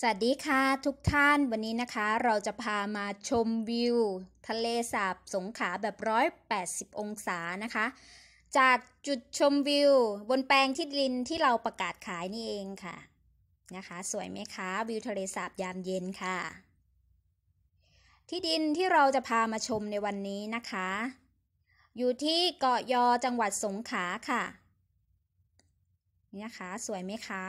สวัสดีค่ะทุกท่านวันนี้นะคะ เราจะพามาชมวิว ทะเลสาบสงขาแบบ180 องศานะคะ จากจุดชมวิวบนแปลงที่ดินที่เราประกาศขายนี่เองค่ะ นะคะ สวยไหมคะวิวทะเลสาบยามเย็นค่ะ ที่ดินที่เราจะพามาชมในวันนี้นะคะ อยู่ที่เกาะยอจังหวัดสงขาค่ะนี่นะคะสวยไหมคะ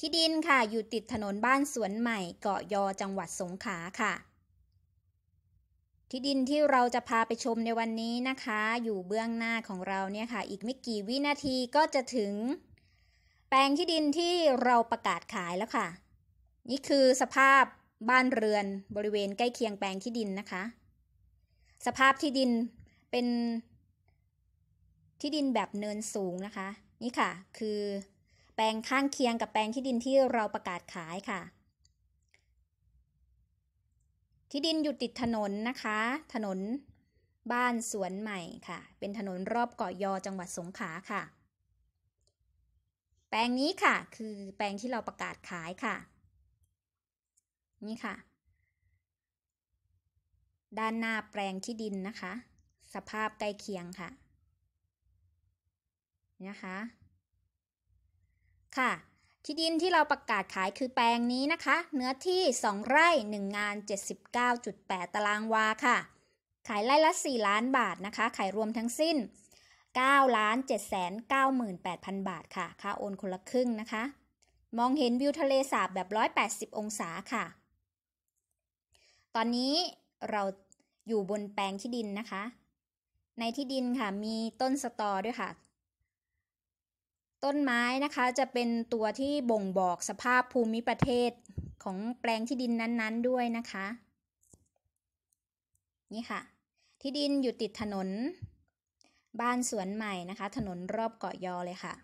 ที่ดินค่ะอยู่ติดถนนบ้านสวนใหม่เกาะยอจังหวัดสงขลาค่ะ ที่ดินที่เราจะพาไปชมในวันนี้นะคะ อยู่เบื้องหน้าของเราเนี่ยค่ะ อีกไม่กี่วินาทีก็จะถึง แปลงที่ดินที่เราประกาศขายแล้วค่ะ นี่คือสภาพบ้านเรือนบริเวณใกล้เคียงแปลงที่ดินนะคะ สภาพที่ดินเป็น ที่ดินแบบเนินสูงนะคะ นี่ค่ะ คือแปลงข้างเคียงกับแปลงที่ดินที่เราประกาศขายค่ะ ที่ดินอยู่ติดถนนนะคะ ถนน บ้านสวนใหม่ค่ะ เป็นถนนรอบเกาะยอจังหวัดสงขลาค่ะ แปลงนี้ค่ะ คือแปลงที่เราประกาศขายค่ะ นี่ค่ะ ด้านหน้าแปลงที่ดินนะคะ สภาพใกล้เคียงค่ะ นะคะค่ะ ที่ดินที่เราประกาศขายคือแปลงนี้นะคะ เนื้อที่ 2 ไร่ 1 งาน 79.8 ตารางวาค่ะ ขายไร่ละ 4 ล้านบาทนะคะ ขายรวมทั้งสิ้น9ล้าน7 9 8 0 0 0 บาทค่ะ ค่าโอนคนละครึ่งนะคะ มองเห็นวิวทะเลสาบแบบ 180 องศาค่ะ ตอนนี้เราอยู่บนแปลงที่ดินนะคะ ในที่ดินค่ะมีต้นสตอ ด้วยค่ะต้นไม้นะคะจะเป็นตัวที่บ่งบอกสภาพภูมิประเทศของแปลงที่ดินนั้นๆ ด้วยนะคะ นี่ค่ะ ที่ดินอยู่ติดถนน บ้านสวนใหม่นะคะ ถนนรอบเกาะยอเลยค่ะ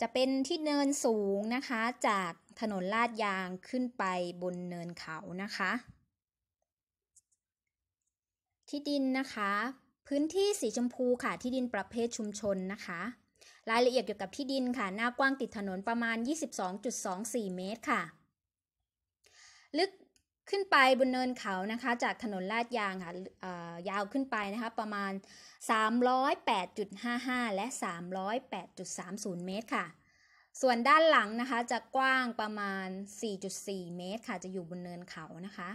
จะเป็นที่เนินสูงนะคะจากถนนลาดยางขึ้นไปบนเนินเขานะคะ ที่ดินนะคะพื้นที่สีชมพูค่ะที่ดินประเภทชุมชนนะคะ รายละเอียดเกี่ยวกับที่ดินค่ะหน้ากว้างติดถนนประมาณ 22.24 เมตรค่ะ ลึกขึ้นไปบนเนินเขานะคะ จากถนนลาดยางค่ะยาวขึ้นไปนะคะ ประมาณ 308.55 และ 308.30 เมตรค่ะ ส่วนด้านหลังนะคะจะกว้างประมาณ 4.4 เมตร ค่ะ จะอยู่บนเนินเขานะคะ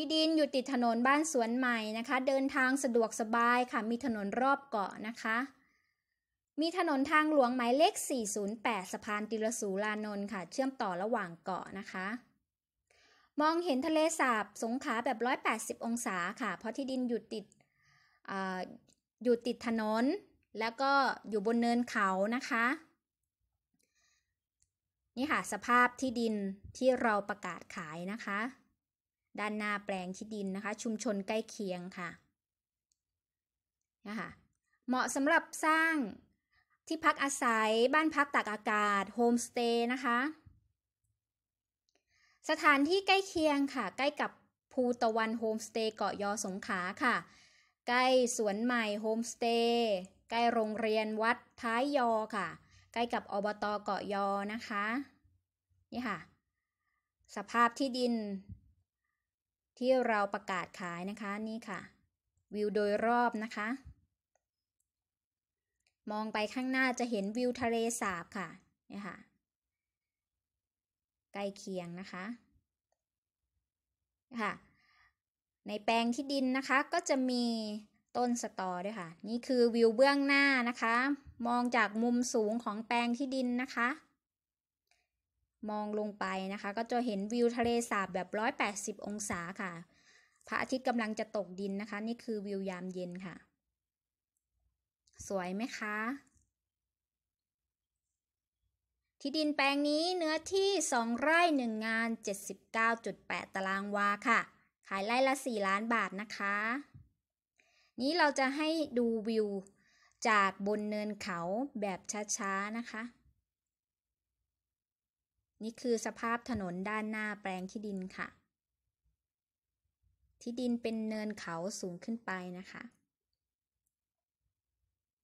ที่ดินอยู่ติดถนนบ้านสวนใหม่นะคะ เดินทางสะดวกสบายค่ะ มีถนนรอบเกาะนะคะ มีถนนทางหลวงหมายเลข 408สะพานติลสูลานนท์ค่ะเชื่อมต่อระหว่างเกาะนะคะมองเห็นทะเลสาบสงขาแบบ 180 องศาค่ะ เพราะที่ดินอยู่ติดออยู่ติดถนน แล้วก็อยู่บนเนินเขานะคะ นี่ค่ะสภาพที่ดินที่เราประกาศขายนะคะด้านหน้าแปลงที่ดินนะคะชุมชนใกล้เคียงค่ะนะคะเหมาะสำหรับสร้างที่พักอาศัยบ้านพักตากอากาศโฮมสเตย์นะคะสถานที่ใกล้เคียงค่ะใกล้กับภูตะวันโฮมสเตย์เกาะยอสงขาค่ะใกล้สวนใหม่โฮมสเตย์ใกล้โรงเรียนวัดท้ายยอค่ะใกล้กับอบตเกาะยอนะคะนี่ค่ะสภาพที่ดินที่เราประกาศขายนะคะนี่ค่ะ วิวโดยรอบนะคะ มองไปข้างหน้าจะเห็นวิวทะเลสาบค่ะเนี่ยค่ะใกล้เคียงนะคะค่ะในแปลงที่ดินนะคะก็จะมีต้นสตอด้วยค่ะ นี่คือวิวเบื้องหน้านะคะ มองจากมุมสูงของแปลงที่ดินนะคะมองลงไปนะคะก็จะเห็นวิวทะเลสาบ แบบ 180 องศาค่ะ พระอาทิตย์กำลังจะตกดินนะคะ นี่คือวิวยามเย็นค่ะ สวยไหมคะ ที่ดินแปลงนี้เนื้อที่ 2 ไร่1งาน 79.8 ตารางวาค่ะ ขายไร่ละ 4 ล้านบาทนะคะ นี้เราจะให้ดูวิวจากบนเนินเขาแบบช้าๆนะคะนี่คือสภาพถนนด้านหน้าแปลงที่ดินค่ะ ที่ดินเป็นเนินเขาสูงขึ้นไปนะคะ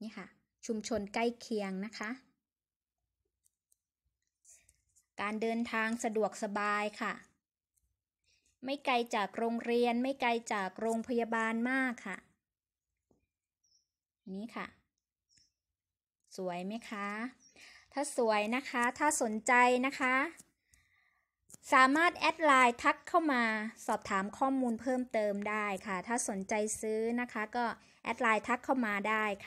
นี่ค่ะ ชุมชนใกล้เคียงนะคะ การเดินทางสะดวกสบายค่ะ ไม่ไกลจากโรงเรียนไม่ไกลจากโรงพยาบาลมากค่ะ นี่ค่ะ สวยไหมคะถ้าสวยนะคะ ถ้าสนใจนะคะ สามารถแอดไลน์ทักเข้ามาสอบถามข้อมูลเพิ่มเติมได้ค่ะ ถ้าสนใจซื้อนะคะ ก็แอดไลน์ทักเข้ามาได้ค่ะ